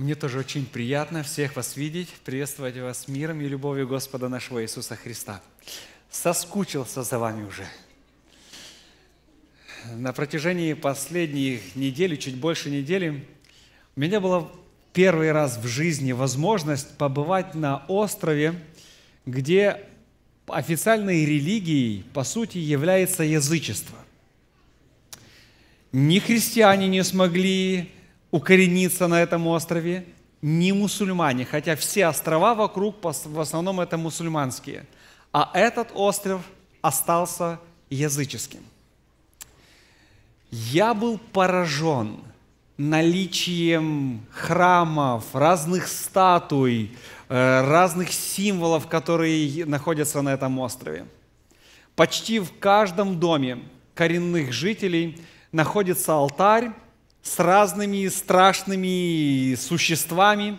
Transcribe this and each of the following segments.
Мне тоже очень приятно всех вас видеть, приветствовать вас миром и любовью Господа нашего Иисуса Христа. Соскучился за вами уже. На протяжении последних недель, чуть больше недели, у меня была первый раз в жизни возможность побывать на острове, где официальной религией, по сути, является язычество. Ни христиане не смогли укорениться на этом острове не мусульмане, хотя все острова вокруг в основном это мусульманские, а этот остров остался языческим. Я был поражен наличием храмов, разных статуй, э, разных символов, которые находятся на этом острове. Почти в каждом доме коренных жителей находится алтарь, с разными страшными существами,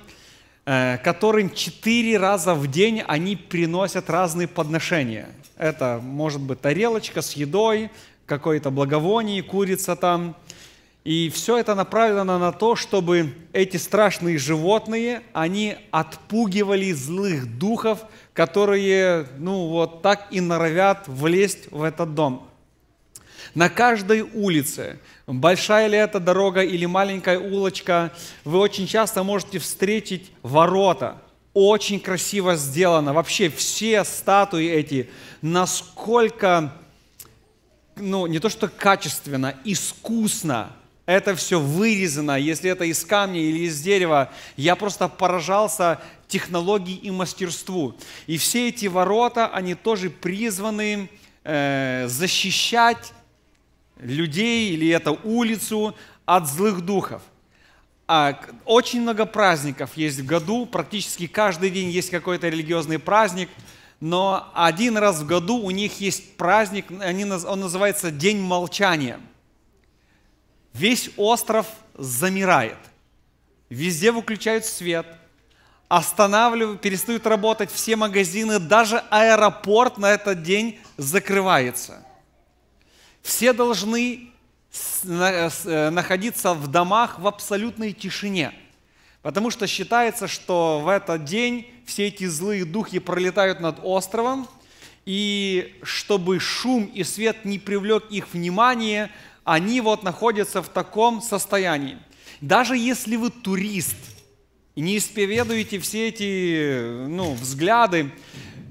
э, которым четыре раза в день они приносят разные подношения. Это может быть тарелочка с едой, какое-то благовоние, курица там. И все это направлено на то, чтобы эти страшные животные, они отпугивали злых духов, которые, ну вот так и норовят влезть в этот дом. На каждой улице, большая ли это дорога или маленькая улочка, вы очень часто можете встретить ворота. Очень красиво сделано. Вообще все статуи эти, насколько, ну, не то что качественно, искусно это все вырезано, если это из камня или из дерева. Я просто поражался технологии и мастерству. И все эти ворота, они тоже призваны э, защищать людей или это улицу от злых духов. А очень много праздников есть в году, практически каждый день есть какой-то религиозный праздник, но один раз в году у них есть праздник, он называется День молчания. Весь остров замирает, везде выключают свет, останавливают, перестают работать все магазины, даже аэропорт на этот день закрывается – все должны э, находиться в домах в абсолютной тишине, потому что считается, что в этот день все эти злые духи пролетают над островом, и чтобы шум и свет не привлек их внимание, они вот находятся в таком состоянии. Даже если вы турист и не исповедуете все эти ну, взгляды,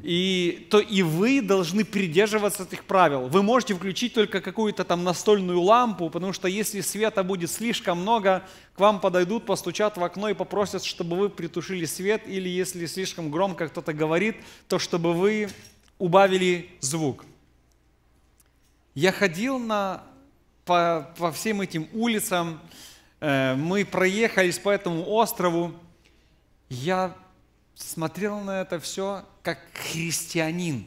и, то и вы должны придерживаться этих правил. Вы можете включить только какую-то там настольную лампу, потому что если света будет слишком много, к вам подойдут, постучат в окно и попросят, чтобы вы притушили свет, или если слишком громко кто-то говорит, то чтобы вы убавили звук. Я ходил на, по, по всем этим улицам, э, мы проехались по этому острову, я смотрел на это все как христианин,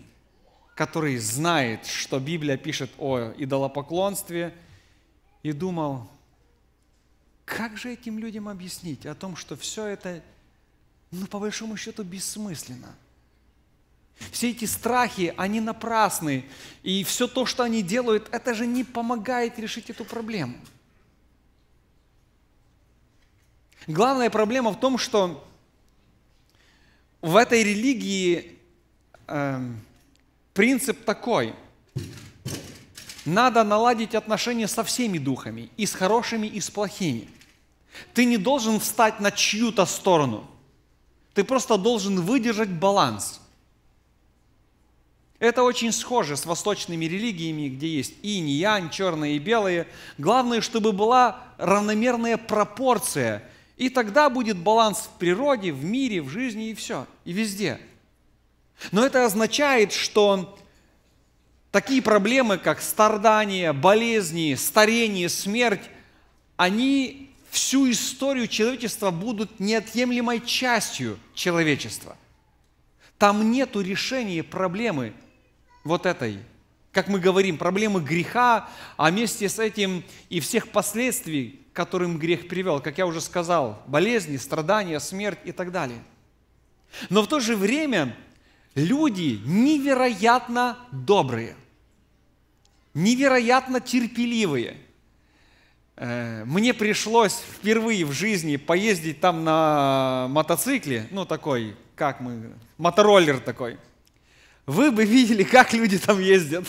который знает, что Библия пишет о идолопоклонстве, и думал, как же этим людям объяснить о том, что все это, ну, по большому счету, бессмысленно. Все эти страхи, они напрасны, и все то, что они делают, это же не помогает решить эту проблему. Главная проблема в том, что в этой религии э, принцип такой. Надо наладить отношения со всеми духами, и с хорошими, и с плохими. Ты не должен встать на чью-то сторону. Ты просто должен выдержать баланс. Это очень схоже с восточными религиями, где есть инь, янь, черные и белые. Главное, чтобы была равномерная пропорция – и тогда будет баланс в природе, в мире, в жизни и все, и везде. Но это означает, что такие проблемы, как страдания, болезни, старение, смерть, они всю историю человечества будут неотъемлемой частью человечества. Там нету решения проблемы вот этой – как мы говорим, проблемы греха, а вместе с этим и всех последствий, которым грех привел, как я уже сказал, болезни, страдания, смерть и так далее. Но в то же время люди невероятно добрые, невероятно терпеливые. Э, мне пришлось впервые в жизни поездить там на мотоцикле, ну такой, как мы, мотороллер такой – вы бы видели, как люди там ездят.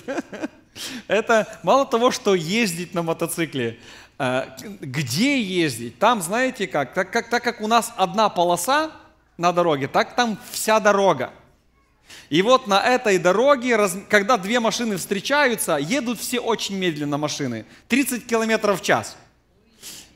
Это мало того, что ездить на мотоцикле, э, где ездить? Там, знаете как, так как, так как у нас одна полоса на дороге, так там вся дорога. И вот на этой дороге, когда две машины встречаются, едут все очень медленно машины, 30 километров в час.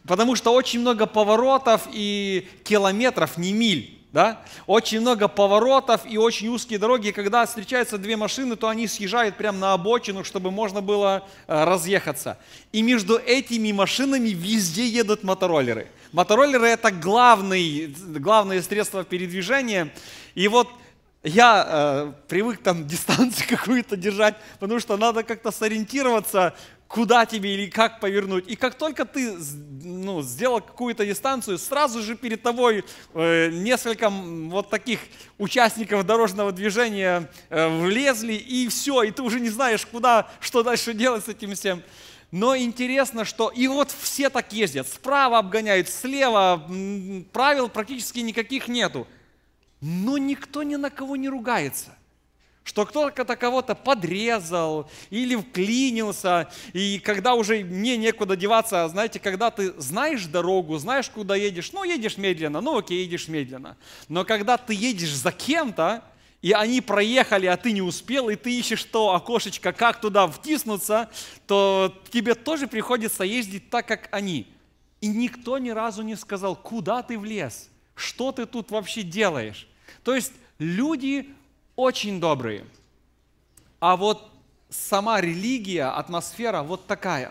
Потому что очень много поворотов и километров, не миль да? Очень много поворотов и очень узкие дороги. И когда встречаются две машины, то они съезжают прямо на обочину, чтобы можно было э, разъехаться. И между этими машинами везде едут мотороллеры. Мотороллеры – это главный, главное средство передвижения. И вот я э, привык там дистанцию какую-то держать, потому что надо как-то сориентироваться, куда тебе или как повернуть. И как только ты ну, сделал какую-то дистанцию, сразу же перед тобой э, несколько вот таких участников дорожного движения э, влезли, и все, и ты уже не знаешь, куда, что дальше делать с этим всем. Но интересно, что и вот все так ездят, справа обгоняют, слева, правил практически никаких нету. Но никто ни на кого не ругается что кто-то кого-то подрезал или вклинился, и когда уже мне некуда деваться, знаете, когда ты знаешь дорогу, знаешь, куда едешь, ну, едешь медленно, ну, окей, едешь медленно. Но когда ты едешь за кем-то, и они проехали, а ты не успел, и ты ищешь то окошечко, как туда втиснуться, то тебе тоже приходится ездить так, как они. И никто ни разу не сказал, куда ты влез, что ты тут вообще делаешь. То есть люди очень добрые. А вот сама религия, атмосфера вот такая.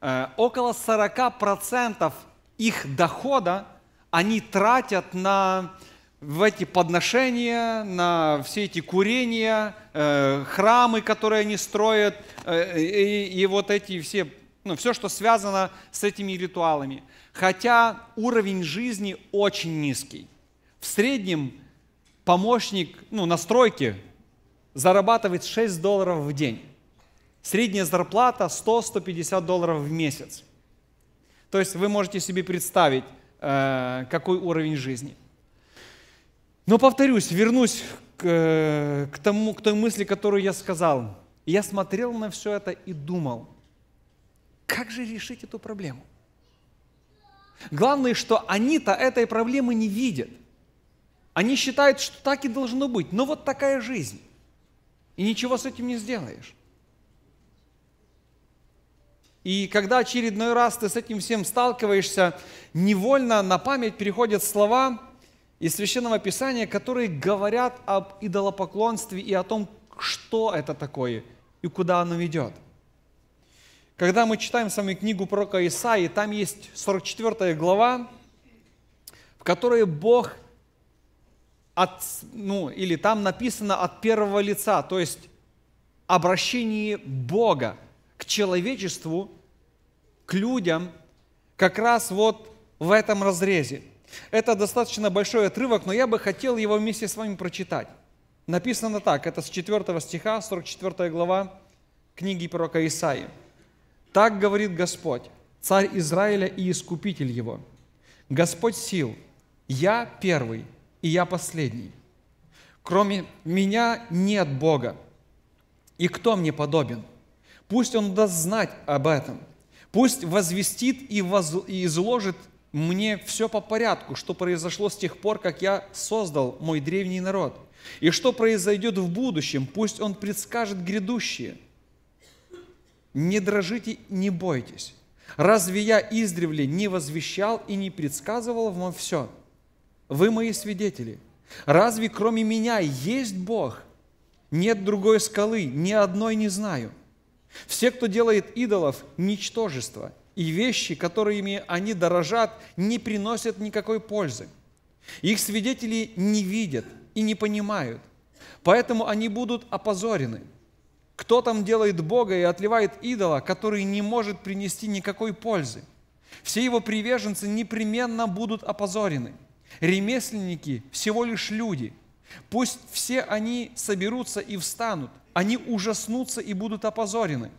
Э, около 40% их дохода они тратят на в эти подношения, на все эти курения, э, храмы, которые они строят, э, и, и вот эти все, ну, все, что связано с этими ритуалами. Хотя уровень жизни очень низкий. В среднем помощник ну, на стройке зарабатывает 6 долларов в день. Средняя зарплата 100-150 долларов в месяц. То есть вы можете себе представить, э, какой уровень жизни. Но повторюсь, вернусь к, э, к, тому, к той мысли, которую я сказал. Я смотрел на все это и думал, как же решить эту проблему? Главное, что они-то этой проблемы не видят. Они считают, что так и должно быть. Но вот такая жизнь. И ничего с этим не сделаешь. И когда очередной раз ты с этим всем сталкиваешься, невольно на память переходят слова из Священного Писания, которые говорят об идолопоклонстве и о том, что это такое и куда оно ведет. Когда мы читаем с вами книгу пророка Исаии, там есть 44 глава, в которой Бог от, ну, или там написано от первого лица, то есть обращение Бога к человечеству, к людям, как раз вот в этом разрезе. Это достаточно большой отрывок, но я бы хотел его вместе с вами прочитать. Написано так, это с 4 стиха, 44 глава книги пророка Исаии. «Так говорит Господь, царь Израиля и искупитель его, Господь сил, я первый – и я последний. Кроме меня нет Бога. И кто мне подобен? Пусть он даст знать об этом. Пусть возвестит и, воз... и изложит мне все по порядку, что произошло с тех пор, как я создал мой древний народ. И что произойдет в будущем, пусть он предскажет грядущее. Не дрожите, не бойтесь. Разве я издревле не возвещал и не предсказывал вам все? вы мои свидетели. Разве кроме меня есть Бог? Нет другой скалы, ни одной не знаю. Все, кто делает идолов, ничтожество, и вещи, которыми они дорожат, не приносят никакой пользы. Их свидетели не видят и не понимают, поэтому они будут опозорены. Кто там делает Бога и отливает идола, который не может принести никакой пользы? Все его приверженцы непременно будут опозорены – Ремесленники всего лишь люди. Пусть все они соберутся и встанут. Они ужаснутся и будут опозорены.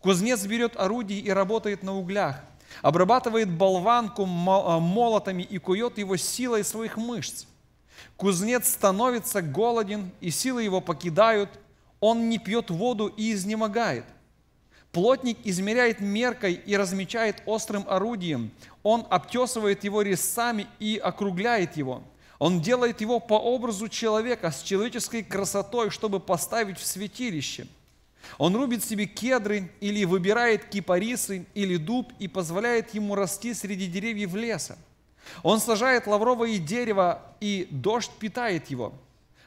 Кузнец берет орудие и работает на углях. Обрабатывает болванку а, молотами и кует его силой своих мышц. Кузнец становится голоден, и силы его покидают. Он не пьет воду и изнемогает – Плотник измеряет меркой и размечает острым орудием. Он обтесывает его резцами и округляет его. Он делает его по образу человека с человеческой красотой, чтобы поставить в святилище. Он рубит себе кедры или выбирает кипарисы или дуб и позволяет ему расти среди деревьев леса. Он сажает лавровое дерево, и дождь питает его.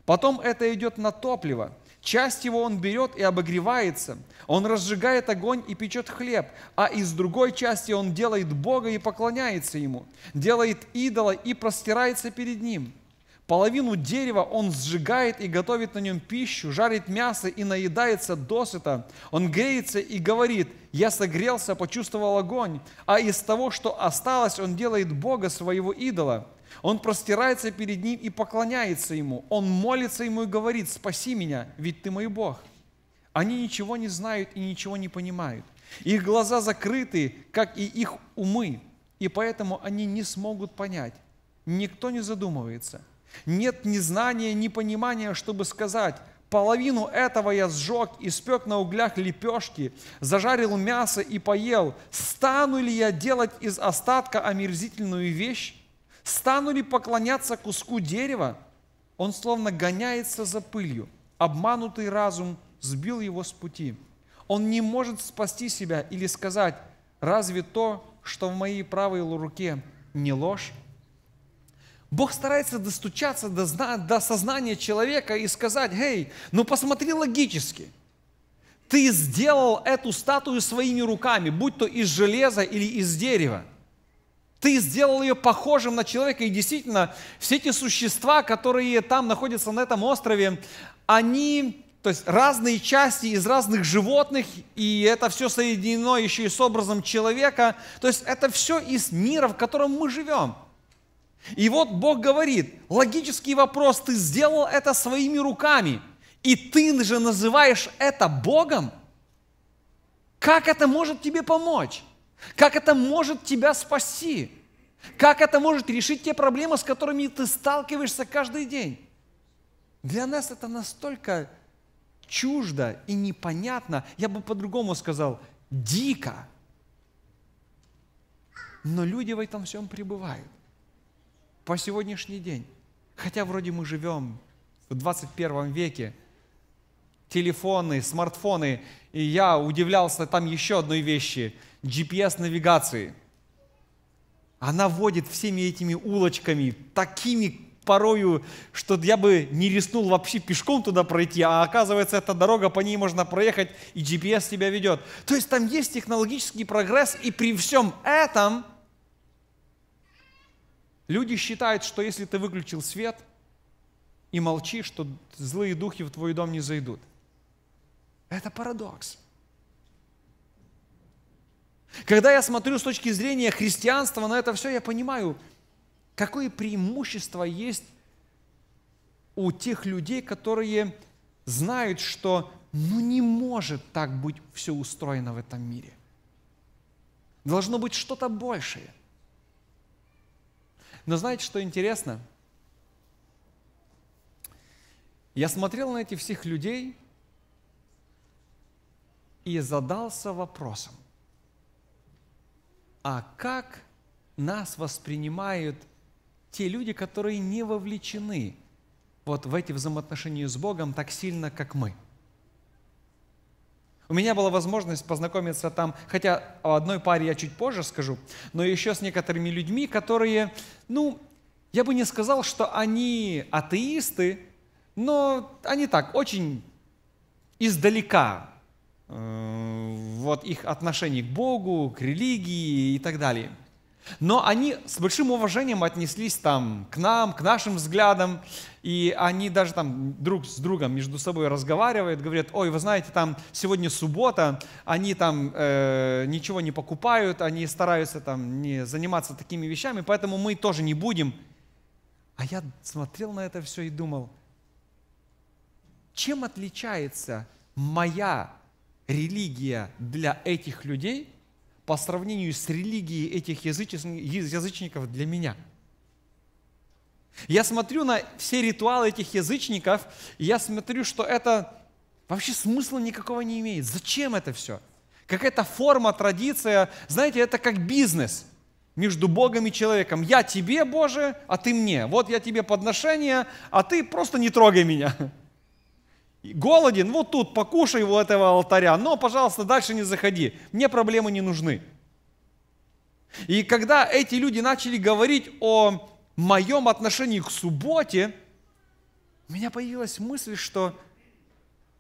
Потом это идет на топливо – Часть его он берет и обогревается, он разжигает огонь и печет хлеб, а из другой части он делает Бога и поклоняется ему, делает идола и простирается перед ним. Половину дерева он сжигает и готовит на нем пищу, жарит мясо и наедается досыта. Он греется и говорит, я согрелся, почувствовал огонь, а из того, что осталось, он делает Бога своего идола – он простирается перед ним и поклоняется ему. Он молится ему и говорит, спаси меня, ведь ты мой Бог. Они ничего не знают и ничего не понимают. Их глаза закрыты, как и их умы, и поэтому они не смогут понять. Никто не задумывается. Нет ни знания, ни понимания, чтобы сказать, половину этого я сжег, испек на углях лепешки, зажарил мясо и поел. Стану ли я делать из остатка омерзительную вещь? Стану ли поклоняться куску дерева? Он словно гоняется за пылью. Обманутый разум сбил его с пути. Он не может спасти себя или сказать, разве то, что в моей правой руке, не ложь? Бог старается достучаться до, до сознания человека и сказать, «Эй, ну посмотри логически. Ты сделал эту статую своими руками, будь то из железа или из дерева. Ты сделал ее похожим на человека. И действительно, все эти существа, которые там находятся на этом острове, они, то есть разные части из разных животных, и это все соединено еще и с образом человека. То есть это все из мира, в котором мы живем. И вот Бог говорит, логический вопрос, ты сделал это своими руками, и ты же называешь это Богом? Как это может тебе помочь? Как это может тебя спасти? Как это может решить те проблемы, с которыми ты сталкиваешься каждый день? Для нас это настолько чуждо и непонятно, я бы по-другому сказал, дико. Но люди в этом всем пребывают. По сегодняшний день. Хотя вроде мы живем в 21 веке, телефоны, смартфоны. И я удивлялся там еще одной вещи – GPS-навигации. Она водит всеми этими улочками, такими порою, что я бы не рискнул вообще пешком туда пройти, а оказывается, эта дорога, по ней можно проехать, и GPS тебя ведет. То есть там есть технологический прогресс, и при всем этом люди считают, что если ты выключил свет и молчишь, что злые духи в твой дом не зайдут – это парадокс. Когда я смотрю с точки зрения христианства на это все, я понимаю, какое преимущество есть у тех людей, которые знают, что ну не может так быть все устроено в этом мире. Должно быть что-то большее. Но знаете, что интересно? Я смотрел на этих всех людей – и задался вопросом, а как нас воспринимают те люди, которые не вовлечены вот в эти взаимоотношения с Богом так сильно, как мы. У меня была возможность познакомиться там, хотя о одной паре я чуть позже скажу, но еще с некоторыми людьми, которые, ну, я бы не сказал, что они атеисты, но они так, очень издалека Э, вот их отношение к Богу, к религии и так далее. Но они с большим уважением отнеслись там к нам, к нашим взглядам, и они даже там друг с другом между собой разговаривают, говорят, ой, вы знаете, там сегодня суббота, они там э, ничего не покупают, они стараются там не заниматься такими вещами, поэтому мы тоже не будем. А я смотрел на это все и думал, чем отличается моя религия для этих людей по сравнению с религией этих язычников для меня. Я смотрю на все ритуалы этих язычников, и я смотрю, что это вообще смысла никакого не имеет. Зачем это все? Какая-то форма, традиция, знаете, это как бизнес – между Богом и человеком. Я тебе, Боже, а ты мне. Вот я тебе подношение, а ты просто не трогай меня голоден, вот тут покушай у этого алтаря, но, пожалуйста, дальше не заходи, мне проблемы не нужны. И когда эти люди начали говорить о моем отношении к субботе, у меня появилась мысль, что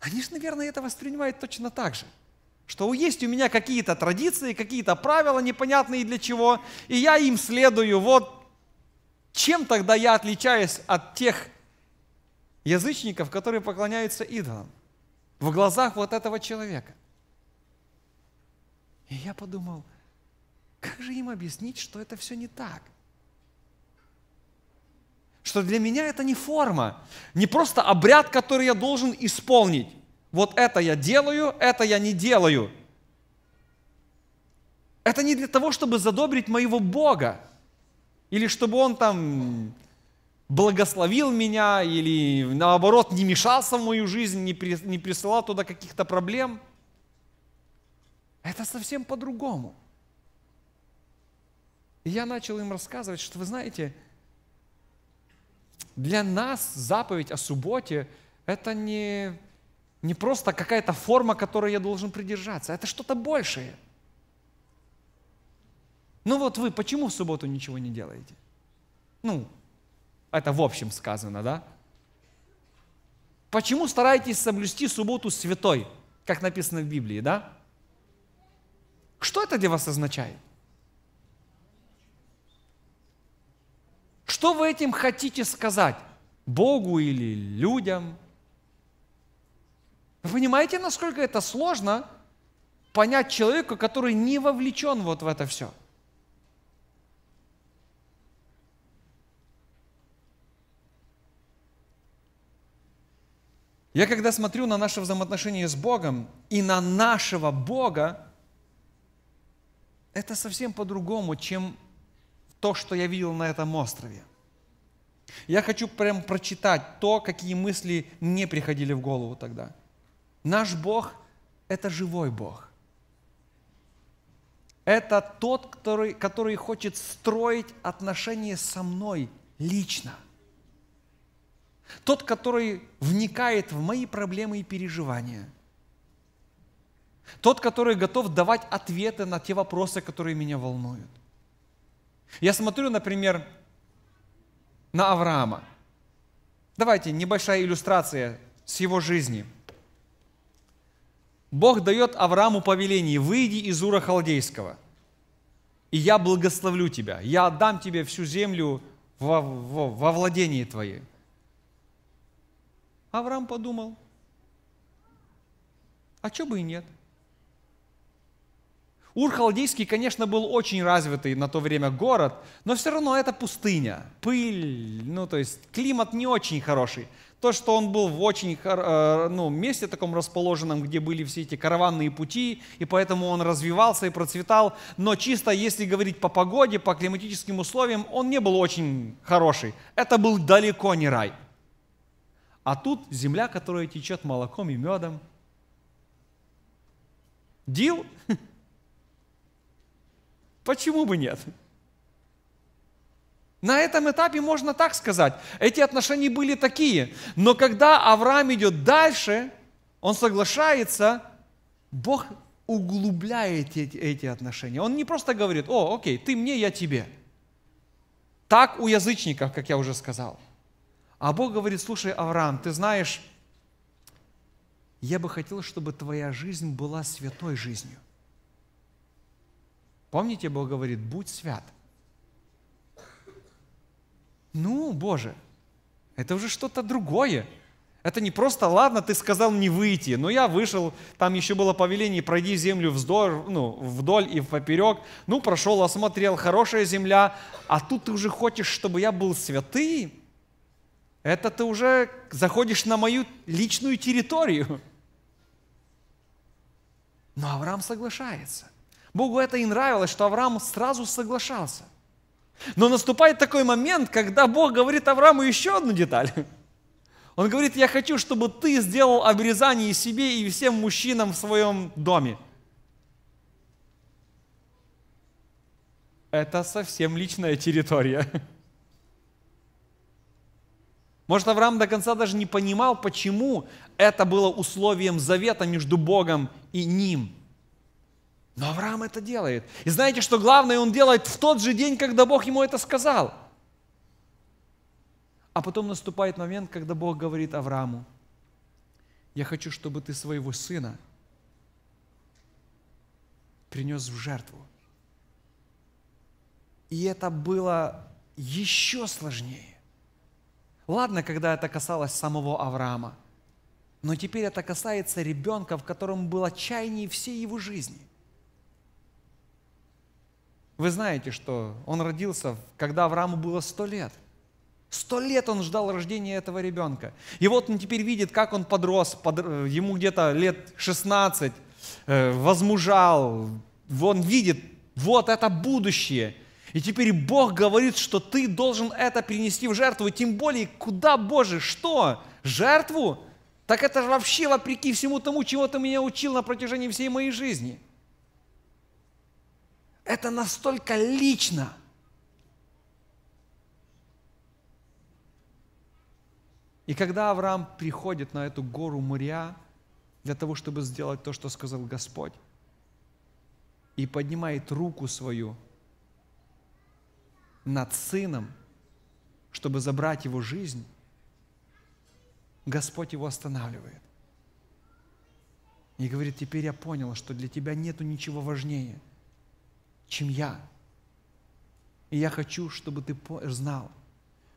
они же, наверное, это воспринимают точно так же. Что есть у меня какие-то традиции, какие-то правила непонятные для чего, и я им следую. Вот чем тогда я отличаюсь от тех язычников, которые поклоняются идолам, в глазах вот этого человека. И я подумал, как же им объяснить, что это все не так? Что для меня это не форма, не просто обряд, который я должен исполнить. Вот это я делаю, это я не делаю. Это не для того, чтобы задобрить моего Бога, или чтобы он там благословил меня или наоборот не мешался в мою жизнь, не, при, не присылал туда каких-то проблем. Это совсем по-другому. И я начал им рассказывать, что вы знаете, для нас заповедь о субботе – это не, не просто какая-то форма, которой я должен придержаться, это что-то большее. Ну вот вы почему в субботу ничего не делаете? Ну, это в общем сказано, да? Почему стараетесь соблюсти субботу святой, как написано в Библии, да? Что это для вас означает? Что вы этим хотите сказать? Богу или людям? Вы понимаете, насколько это сложно понять человеку, который не вовлечен вот в это все – Я когда смотрю на наше взаимоотношение с Богом и на нашего Бога, это совсем по-другому, чем то, что я видел на этом острове. Я хочу прям прочитать то, какие мысли мне приходили в голову тогда. Наш Бог – это живой Бог. Это тот, который, который хочет строить отношения со мной лично тот, который вникает в мои проблемы и переживания, тот, который готов давать ответы на те вопросы, которые меня волнуют. Я смотрю, например, на Авраама. Давайте небольшая иллюстрация с его жизни. Бог дает Аврааму повеление, выйди из Ура Халдейского, и я благословлю тебя, я отдам тебе всю землю во, во, во владение твоей. Авраам подумал, а чего бы и нет. Ур халдейский, конечно, был очень развитый на то время город, но все равно это пустыня, пыль, ну то есть климат не очень хороший. То, что он был в очень э, ну, месте таком расположенном, где были все эти караванные пути, и поэтому он развивался и процветал, но чисто если говорить по погоде, по климатическим условиям, он не был очень хороший. Это был далеко не рай. А тут земля, которая течет молоком и медом. Дил? Почему бы нет? На этом этапе можно так сказать. Эти отношения были такие. Но когда Авраам идет дальше, он соглашается, Бог углубляет эти, эти отношения. Он не просто говорит, о, окей, ты мне, я тебе. Так у язычников, как я уже сказал – а Бог говорит, слушай, Авраам, ты знаешь, я бы хотел, чтобы твоя жизнь была святой жизнью. Помните, Бог говорит, будь свят. Ну, Боже, это уже что-то другое. Это не просто, ладно, ты сказал не выйти, но я вышел, там еще было повеление, пройди землю вздор, ну, вдоль и поперек, ну, прошел, осмотрел, хорошая земля, а тут ты уже хочешь, чтобы я был святый? это ты уже заходишь на мою личную территорию. Но Авраам соглашается. Богу это и нравилось, что Авраам сразу соглашался. Но наступает такой момент, когда Бог говорит Аврааму еще одну деталь. Он говорит, я хочу, чтобы ты сделал обрезание себе и всем мужчинам в своем доме. Это совсем личная территория. Может, Авраам до конца даже не понимал, почему это было условием завета между Богом и ним. Но Авраам это делает. И знаете, что главное, он делает в тот же день, когда Бог ему это сказал. А потом наступает момент, когда Бог говорит Аврааму, я хочу, чтобы ты своего сына принес в жертву. И это было еще сложнее. Ладно, когда это касалось самого Авраама, но теперь это касается ребенка, в котором было отчаяние всей его жизни. Вы знаете, что он родился, когда Аврааму было сто лет. Сто лет он ждал рождения этого ребенка. И вот он теперь видит, как он подрос, под, э, ему где-то лет 16, э, возмужал, он видит, вот это будущее – и теперь Бог говорит, что ты должен это перенести в жертву. И тем более, куда, Боже, что? Жертву? Так это же вообще вопреки всему тому, чего ты меня учил на протяжении всей моей жизни. Это настолько лично. И когда Авраам приходит на эту гору Мурия для того, чтобы сделать то, что сказал Господь, и поднимает руку свою – над сыном, чтобы забрать его жизнь, Господь его останавливает. И говорит, теперь я понял, что для тебя нету ничего важнее, чем я. И я хочу, чтобы ты знал,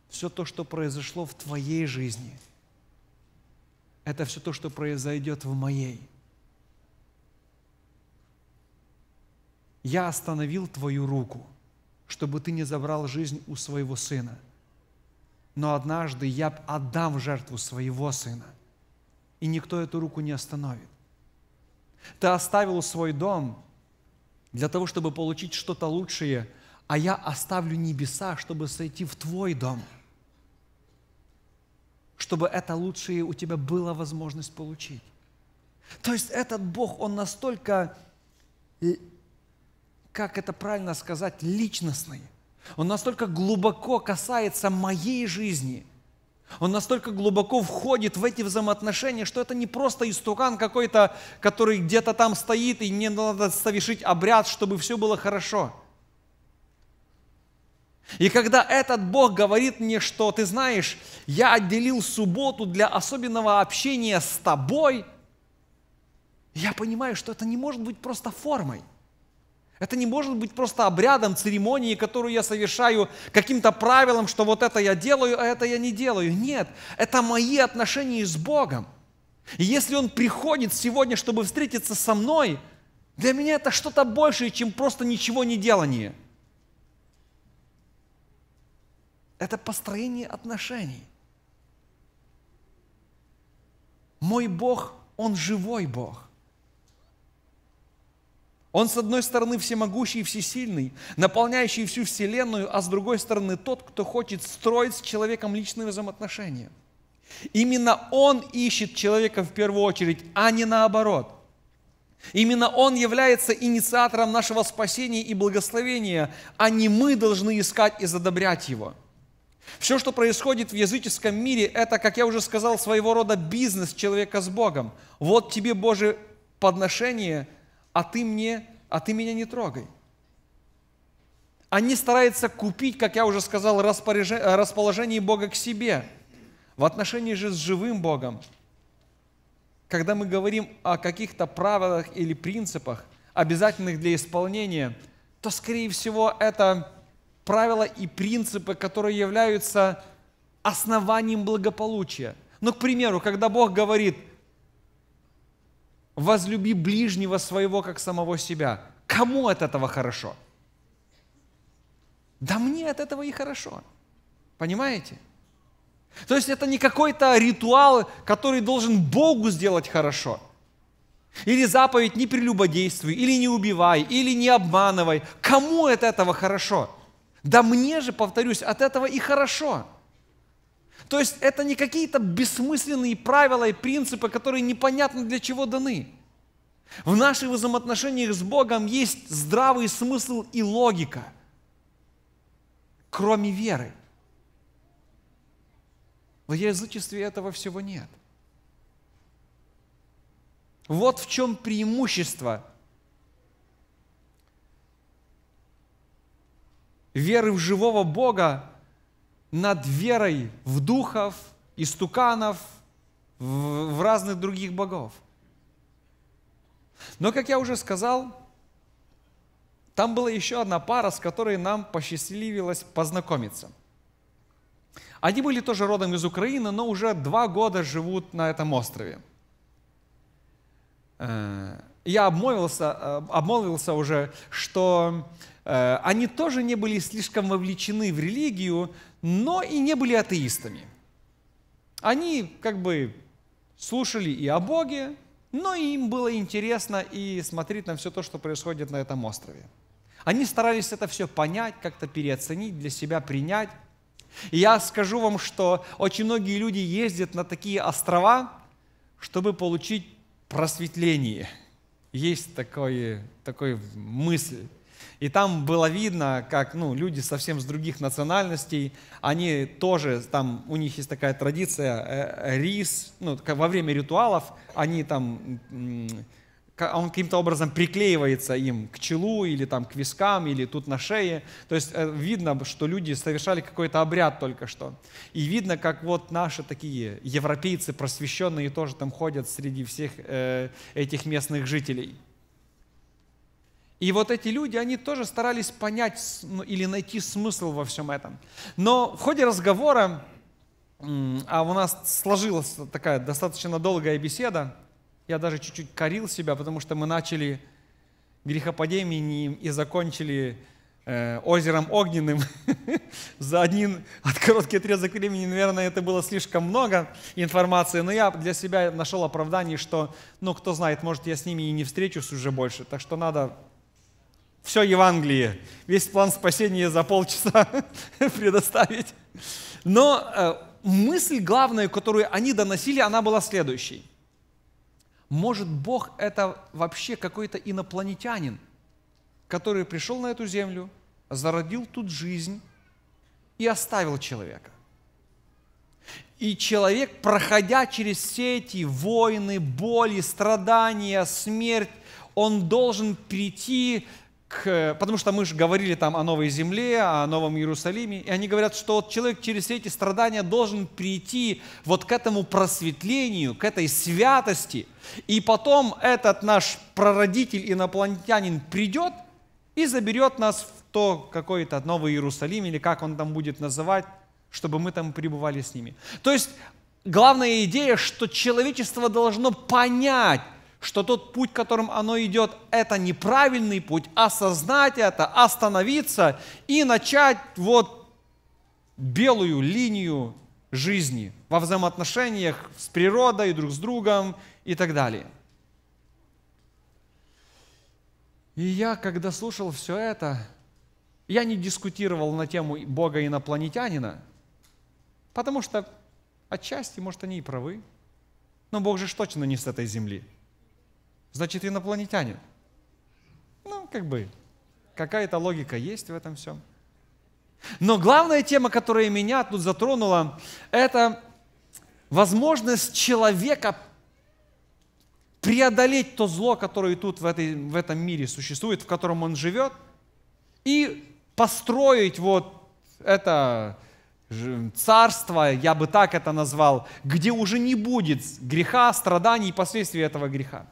все то, что произошло в твоей жизни, это все то, что произойдет в моей. Я остановил твою руку – чтобы ты не забрал жизнь у своего сына. Но однажды я отдам жертву своего сына, и никто эту руку не остановит. Ты оставил свой дом для того, чтобы получить что-то лучшее, а я оставлю небеса, чтобы сойти в твой дом, чтобы это лучшее у тебя была возможность получить. То есть этот Бог, Он настолько э, как это правильно сказать, личностный. Он настолько глубоко касается моей жизни. Он настолько глубоко входит в эти взаимоотношения, что это не просто истукан какой-то, который где-то там стоит, и мне надо совершить обряд, чтобы все было хорошо. И когда этот Бог говорит мне, что ты знаешь, я отделил субботу для особенного общения с тобой, я понимаю, что это не может быть просто формой – это не может быть просто обрядом, церемонией, которую я совершаю, каким-то правилом, что вот это я делаю, а это я не делаю. Нет, это мои отношения с Богом. И если Он приходит сегодня, чтобы встретиться со мной, для меня это что-то большее, чем просто ничего не делание. Это построение отношений. Мой Бог, Он живой Бог. Он, с одной стороны, всемогущий и всесильный, наполняющий всю Вселенную, а с другой стороны, тот, кто хочет строить с человеком личные взаимоотношения. Именно Он ищет человека в первую очередь, а не наоборот. Именно Он является инициатором нашего спасения и благословения, а не мы должны искать и задобрять Его. Все, что происходит в языческом мире, это, как я уже сказал, своего рода бизнес человека с Богом. Вот тебе Божий подношение – а ты, мне, а ты меня не трогай. Они а стараются купить, как я уже сказал, расположение Бога к себе. В отношении же с живым Богом, когда мы говорим о каких-то правилах или принципах, обязательных для исполнения, то, скорее всего, это правила и принципы, которые являются основанием благополучия. Ну, к примеру, когда Бог говорит – возлюби ближнего своего, как самого себя. Кому от этого хорошо? Да мне от этого и хорошо. Понимаете? То есть это не какой-то ритуал, который должен Богу сделать хорошо. Или заповедь не прелюбодействуй, или не убивай, или не обманывай. Кому от этого хорошо? Да мне же, повторюсь, от этого и хорошо. То есть это не какие-то бессмысленные правила и принципы, которые непонятно для чего даны. В наших взаимоотношениях с Богом есть здравый смысл и логика, кроме веры. В язычестве этого всего нет. Вот в чем преимущество веры в живого Бога над верой в духов, истуканов, в, в разных других богов. Но, как я уже сказал, там была еще одна пара, с которой нам посчастливилось познакомиться. Они были тоже родом из Украины, но уже два года живут на этом острове. Э, я обмолвился, э, обмолвился уже, что Э, они тоже не были слишком вовлечены в религию, но и не были атеистами. Они как бы слушали и о Боге, но им было интересно и смотреть на все то, что происходит на этом острове. Они старались это все понять, как-то переоценить, для себя принять. И я скажу вам, что очень многие люди ездят на такие острова, чтобы получить просветление. Есть такой такой мысль. И там было видно, как ну, люди совсем с других национальностей, они тоже, там у них есть такая традиция, э, э рис, ну, во время ритуалов они там, он каким-то образом приклеивается им к челу или там к вискам или тут на шее. То есть э, видно, что люди совершали какой-то обряд только что. И видно, как вот наши такие европейцы просвещенные тоже там ходят среди всех э, этих местных жителей. И вот эти люди, они тоже старались понять ну, или найти смысл во всем этом. Но в ходе разговора, а у нас сложилась такая достаточно долгая беседа, я даже чуть-чуть корил себя, потому что мы начали грехопадением и закончили э, озером огненным за один от короткий отрезок времени, наверное, это было слишком много информации, но я для себя нашел оправдание, что, ну, кто знает, может, я с ними и не встречусь уже больше, так что надо все Евангелие, весь план спасения за полчаса предоставить. Но э, мысль главная, которую они доносили, она была следующей. Может, Бог это вообще какой-то инопланетянин, который пришел на эту землю, зародил тут жизнь и оставил человека. И человек, проходя через все эти войны, боли, страдания, смерть, он должен прийти к, потому что мы же говорили там о новой земле, о новом Иерусалиме, и они говорят, что вот человек через все эти страдания должен прийти вот к этому просветлению, к этой святости, и потом этот наш прародитель инопланетянин придет и заберет нас в то какой-то новый Иерусалим, или как он там будет называть, чтобы мы там пребывали с ними. То есть главная идея, что человечество должно понять, что тот путь, которым оно идет, это неправильный путь, осознать это, остановиться и начать вот белую линию жизни во взаимоотношениях с природой, друг с другом и так далее. И я, когда слушал все это, я не дискутировал на тему Бога инопланетянина, потому что отчасти, может, они и правы, но Бог же точно не с этой земли – значит инопланетянин. Ну, как бы, какая-то логика есть в этом всем. Но главная тема, которая меня тут затронула, это возможность человека преодолеть то зло, которое тут в, этой, в этом мире существует, в котором он живет, и построить вот это царство, я бы так это назвал, где уже не будет греха, страданий и последствий этого греха.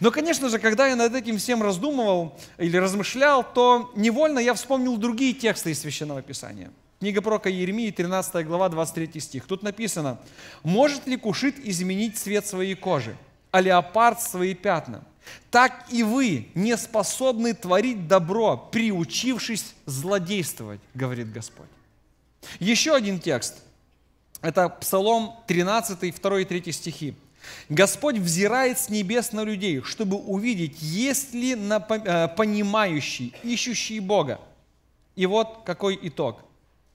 Но, конечно же, когда я над этим всем раздумывал или размышлял, то невольно я вспомнил другие тексты из Священного Писания. Книга пророка Еремии, 13 глава, 23 стих. Тут написано, «Может ли кушит изменить цвет своей кожи, а леопард свои пятна? Так и вы не способны творить добро, приучившись злодействовать, говорит Господь». Еще один текст. Это Псалом 13, 2 и 3 стихи. Господь взирает с небес на людей, чтобы увидеть, есть ли э, понимающий, ищущий Бога. И вот какой итог.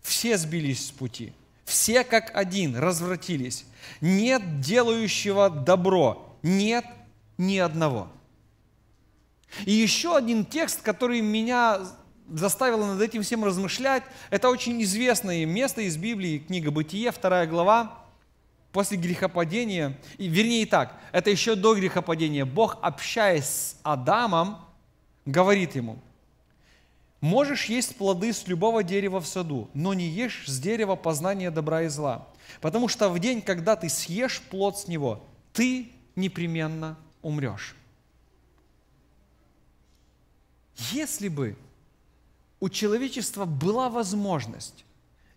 Все сбились с пути, все как один развратились. Нет делающего добро, нет ни одного. И еще один текст, который меня заставил над этим всем размышлять, это очень известное место из Библии, книга Бытие, вторая глава, после грехопадения, и, вернее так, это еще до грехопадения, Бог, общаясь с Адамом, говорит ему, можешь есть плоды с любого дерева в саду, но не ешь с дерева познания добра и зла, потому что в день, когда ты съешь плод с него, ты непременно умрешь. Если бы у человечества была возможность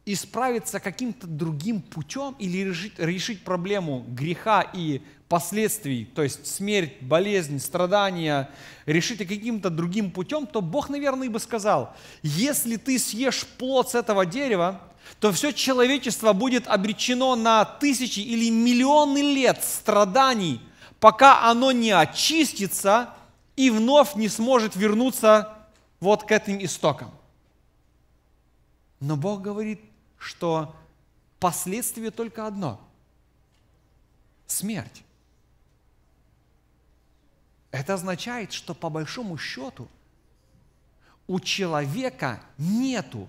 исправиться каким-то другим путем или решить, решить проблему греха и последствий, то есть смерть, болезнь, страдания, решите каким-то другим путем, то Бог, наверное, бы сказал, если ты съешь плод с этого дерева, то все человечество будет обречено на тысячи или миллионы лет страданий, пока оно не очистится и вновь не сможет вернуться вот к этим истокам. Но Бог говорит, что последствие только одно – смерть. Это означает, что по большому счету у человека нету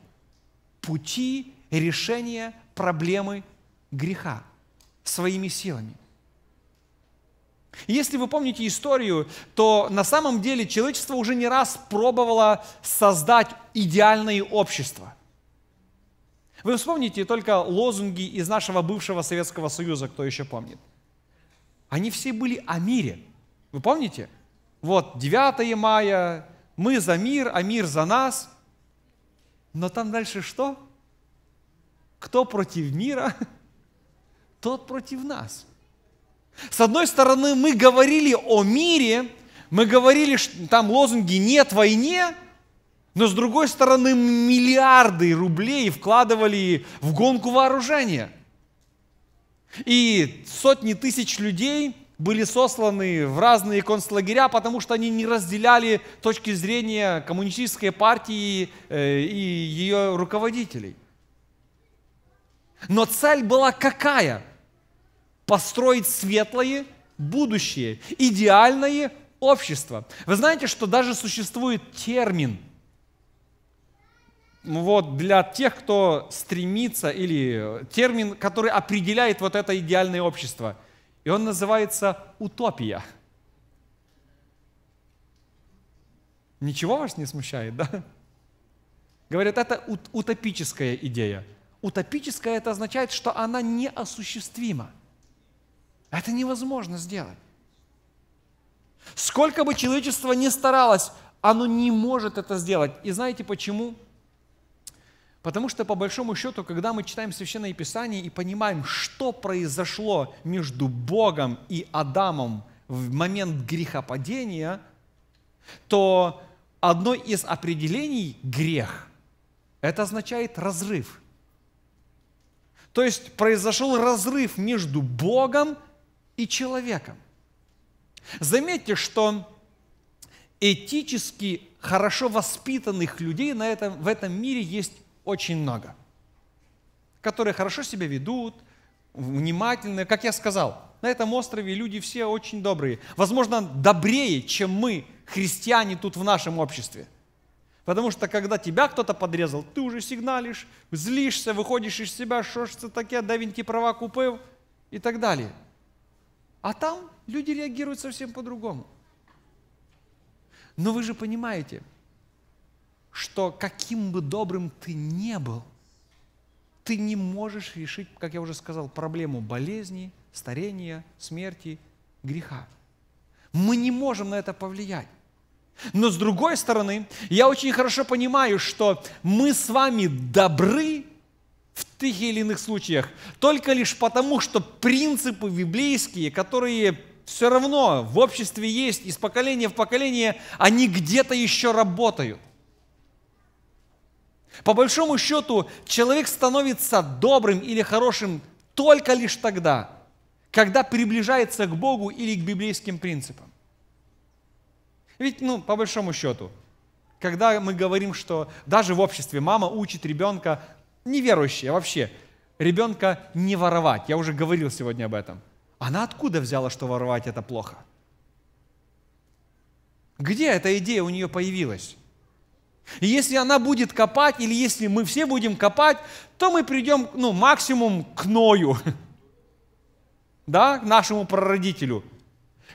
пути решения проблемы греха своими силами. Если вы помните историю, то на самом деле человечество уже не раз пробовало создать идеальное общество – вы вспомните только лозунги из нашего бывшего Советского Союза, кто еще помнит. Они все были о мире. Вы помните? Вот 9 мая, мы за мир, а мир за нас. Но там дальше что? Кто против мира, тот против нас. С одной стороны, мы говорили о мире, мы говорили, что там лозунги «нет войне», но с другой стороны, миллиарды рублей вкладывали в гонку вооружения. И сотни тысяч людей были сосланы в разные концлагеря, потому что они не разделяли точки зрения коммунистической партии э, и ее руководителей. Но цель была какая? Построить светлое будущее, идеальное общество. Вы знаете, что даже существует термин – вот для тех, кто стремится, или термин, который определяет вот это идеальное общество. И он называется утопия. Ничего вас не смущает, да? Говорят, это утопическая идея. Утопическая это означает, что она неосуществима. Это невозможно сделать. Сколько бы человечество ни старалось, оно не может это сделать. И знаете почему? Потому что, по большому счету, когда мы читаем Священное Писание и понимаем, что произошло между Богом и Адамом в момент грехопадения, то одно из определений – грех. Это означает разрыв. То есть произошел разрыв между Богом и человеком. Заметьте, что этически хорошо воспитанных людей на этом, в этом мире есть очень много, которые хорошо себя ведут, внимательны. Как я сказал, на этом острове люди все очень добрые. Возможно, добрее, чем мы, христиане, тут в нашем обществе. Потому что когда тебя кто-то подрезал, ты уже сигналишь, злишься, выходишь из себя, что ж це таке, де права купив и так далее. А там люди реагируют совсем по-другому. Но вы же понимаете, что каким бы добрым ты не был, ты не можешь решить, как я уже сказал, проблему болезни, старения, смерти, греха. Мы не можем на это повлиять. Но с другой стороны, я очень хорошо понимаю, что мы с вами добры в тех или иных случаях только лишь потому, что принципы библейские, которые все равно в обществе есть из поколения в поколение, они где-то еще работают. По большому счету, человек становится добрым или хорошим только лишь тогда, когда приближается к Богу или к библейским принципам. Ведь, ну, по большому счету, когда мы говорим, что даже в обществе мама учит ребенка, неверующая вообще, ребенка не воровать, я уже говорил сегодня об этом, она откуда взяла, что воровать это плохо? Где эта идея у нее появилась? И если она будет копать, или если мы все будем копать, то мы придем, ну, максимум к Ною, да, к нашему прародителю,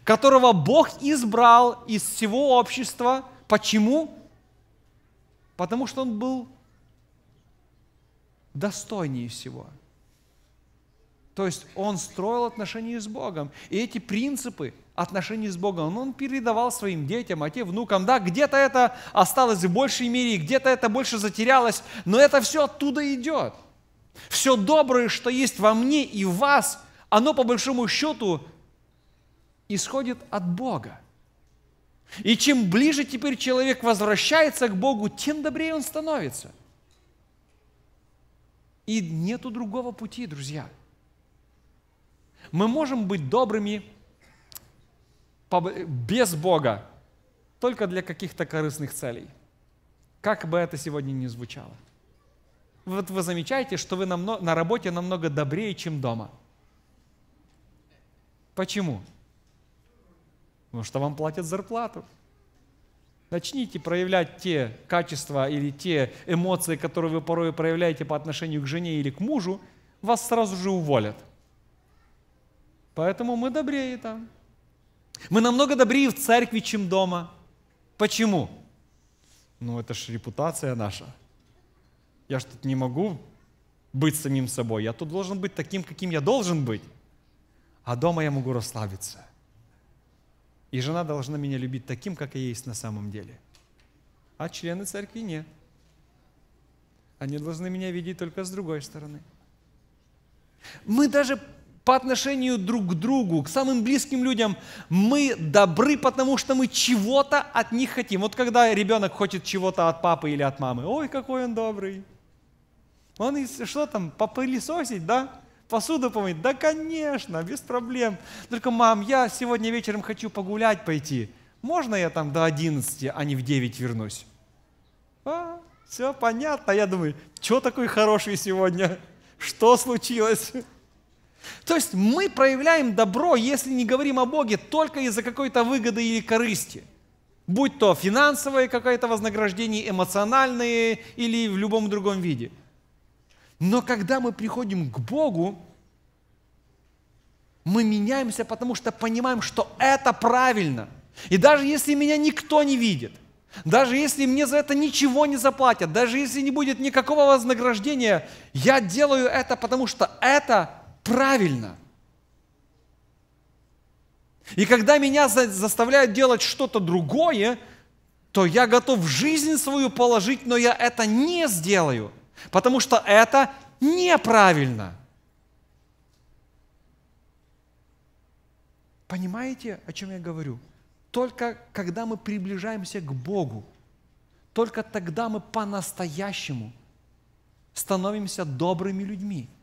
которого Бог избрал из всего общества. Почему? Потому что он был достойнее всего – то есть он строил отношения с Богом. И эти принципы отношений с Богом ну, он передавал своим детям, а те внукам. Да, где-то это осталось в большей мере, где-то это больше затерялось, но это все оттуда идет. Все доброе, что есть во мне и в вас, оно по большому счету исходит от Бога. И чем ближе теперь человек возвращается к Богу, тем добрее он становится. И нету другого пути, друзья. Мы можем быть добрыми без Бога, только для каких-то корыстных целей. Как бы это сегодня ни звучало. Вот вы замечаете, что вы на работе намного добрее, чем дома. Почему? Потому что вам платят зарплату. Начните проявлять те качества или те эмоции, которые вы порой проявляете по отношению к жене или к мужу, вас сразу же уволят – Поэтому мы добрее там. Мы намного добрее в церкви, чем дома. Почему? Ну, это же репутация наша. Я же тут не могу быть самим собой. Я тут должен быть таким, каким я должен быть. А дома я могу расслабиться. И жена должна меня любить таким, как я есть на самом деле. А члены церкви нет. Они должны меня видеть только с другой стороны. Мы даже по отношению друг к другу, к самым близким людям, мы добры, потому что мы чего-то от них хотим. Вот когда ребенок хочет чего-то от папы или от мамы, ой, какой он добрый. Он что там, попылесосить, да? Посуду помыть? Да, конечно, без проблем. Только, мам, я сегодня вечером хочу погулять пойти. Можно я там до 11, а не в 9 вернусь? А, все понятно. Я думаю, что такой хороший сегодня? Что случилось? То есть мы проявляем добро, если не говорим о Боге, только из-за какой-то выгоды или корысти. Будь то финансовое какое-то вознаграждение, эмоциональное или в любом другом виде. Но когда мы приходим к Богу, мы меняемся, потому что понимаем, что это правильно. И даже если меня никто не видит, даже если мне за это ничего не заплатят, даже если не будет никакого вознаграждения, я делаю это, потому что это правильно. И когда меня заставляют делать что-то другое, то я готов жизнь свою положить, но я это не сделаю, потому что это неправильно. Понимаете, о чем я говорю? Только когда мы приближаемся к Богу, только тогда мы по-настоящему становимся добрыми людьми –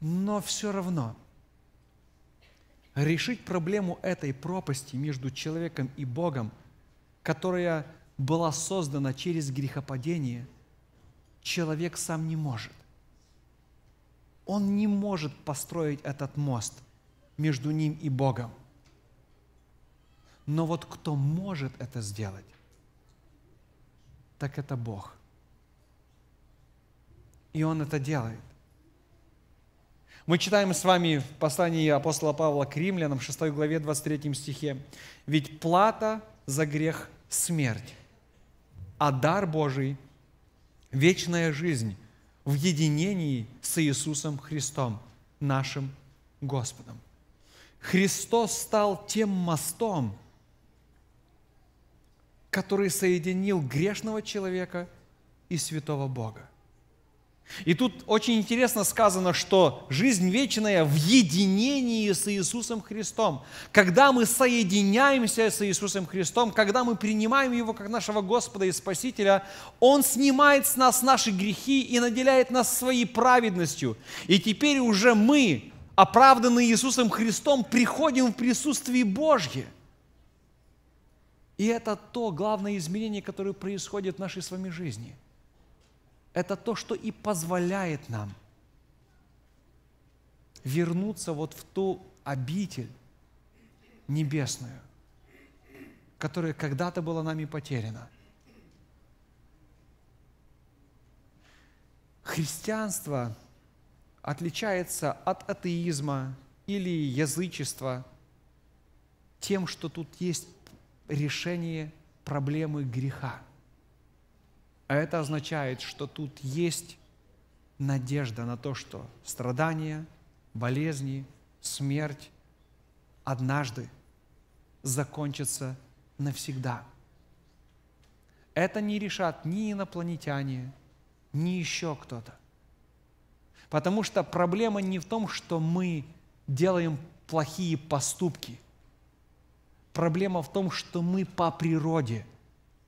но все равно решить проблему этой пропасти между человеком и Богом, которая была создана через грехопадение, человек сам не может. Он не может построить этот мост между ним и Богом. Но вот кто может это сделать, так это Бог. И Он это делает. Мы читаем с вами в послании апостола Павла к римлянам, 6 главе, 23 стихе. «Ведь плата за грех – смерть, а дар Божий – вечная жизнь в единении с Иисусом Христом, нашим Господом». Христос стал тем мостом, который соединил грешного человека и святого Бога. И тут очень интересно сказано, что жизнь вечная в единении с Иисусом Христом. Когда мы соединяемся с Иисусом Христом, когда мы принимаем Его как нашего Господа и Спасителя, Он снимает с нас наши грехи и наделяет нас своей праведностью. И теперь уже мы, оправданные Иисусом Христом, приходим в присутствие Божье. И это то главное изменение, которое происходит в нашей с вами жизни – это то, что и позволяет нам вернуться вот в ту обитель небесную, которая когда-то была нами потеряна. Христианство отличается от атеизма или язычества тем, что тут есть решение проблемы греха – а это означает, что тут есть надежда на то, что страдания, болезни, смерть однажды закончатся навсегда. Это не решат ни инопланетяне, ни еще кто-то. Потому что проблема не в том, что мы делаем плохие поступки. Проблема в том, что мы по природе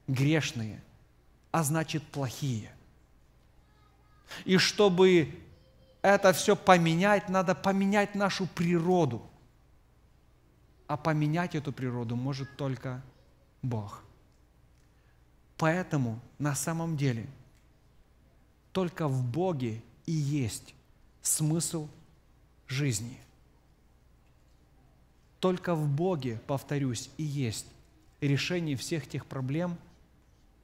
грешные – а значит плохие. И чтобы это все поменять, надо поменять нашу природу. А поменять эту природу может только Бог. Поэтому на самом деле только в Боге и есть смысл жизни. Только в Боге, повторюсь, и есть решение всех тех проблем –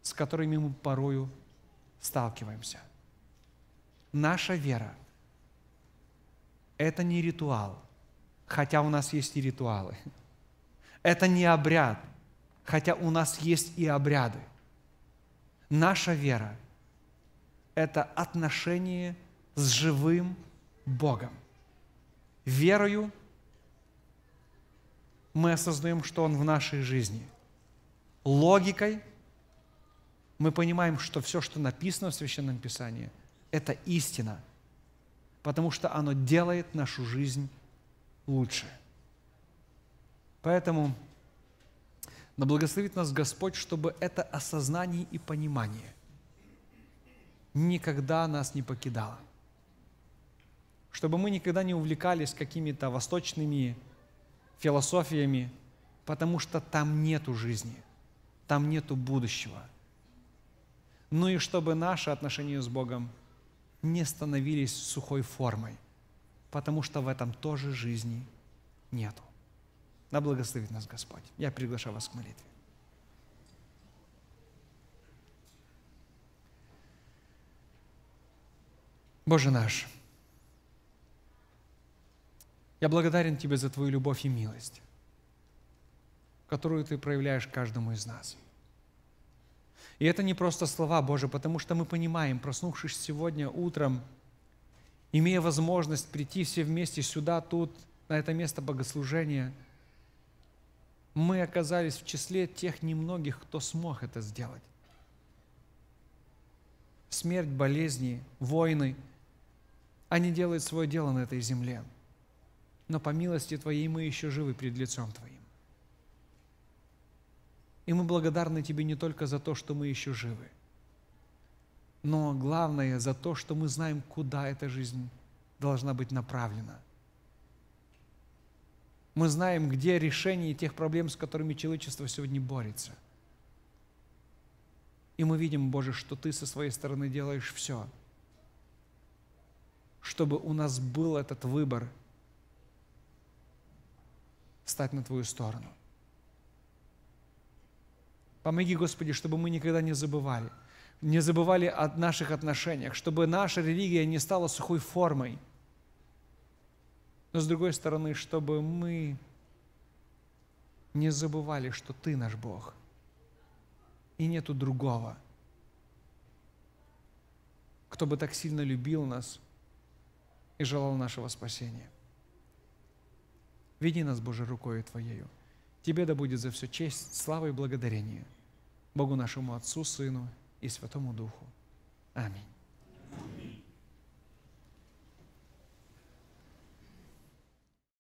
с которыми мы порою сталкиваемся. Наша вера – это не ритуал, хотя у нас есть и ритуалы. Это не обряд, хотя у нас есть и обряды. Наша вера – это отношение с живым Богом. Верою мы осознаем, что Он в нашей жизни. Логикой – мы понимаем, что все, что написано в Священном Писании, это истина, потому что оно делает нашу жизнь лучше. Поэтому но благословит нас Господь, чтобы это осознание и понимание никогда нас не покидало. Чтобы мы никогда не увлекались какими-то восточными философиями, потому что там нету жизни, там нету будущего – но ну и чтобы наши отношения с Богом не становились сухой формой, потому что в этом тоже жизни нету. Да благословит нас Господь. Я приглашаю вас к молитве. Боже наш, я благодарен Тебе за Твою любовь и милость, которую Ты проявляешь каждому из нас – и это не просто слова Божьи, потому что мы понимаем, проснувшись сегодня утром, имея возможность прийти все вместе сюда, тут, на это место богослужения, мы оказались в числе тех немногих, кто смог это сделать. Смерть, болезни, войны, они делают свое дело на этой земле. Но по милости Твоей мы еще живы пред лицом Твоим. И мы благодарны Тебе не только за то, что мы еще живы, но главное за то, что мы знаем, куда эта жизнь должна быть направлена. Мы знаем, где решение тех проблем, с которыми человечество сегодня борется. И мы видим, Боже, что Ты со своей стороны делаешь все, чтобы у нас был этот выбор стать на Твою сторону – Помоги, Господи, чтобы мы никогда не забывали, не забывали о наших отношениях, чтобы наша религия не стала сухой формой. Но с другой стороны, чтобы мы не забывали, что Ты наш Бог, и нету другого, кто бы так сильно любил нас и желал нашего спасения. Веди нас, Боже, рукою Твоею. Тебе да будет за все честь, слава и благодарение – Богу нашему Отцу, Сыну и Святому Духу. Аминь.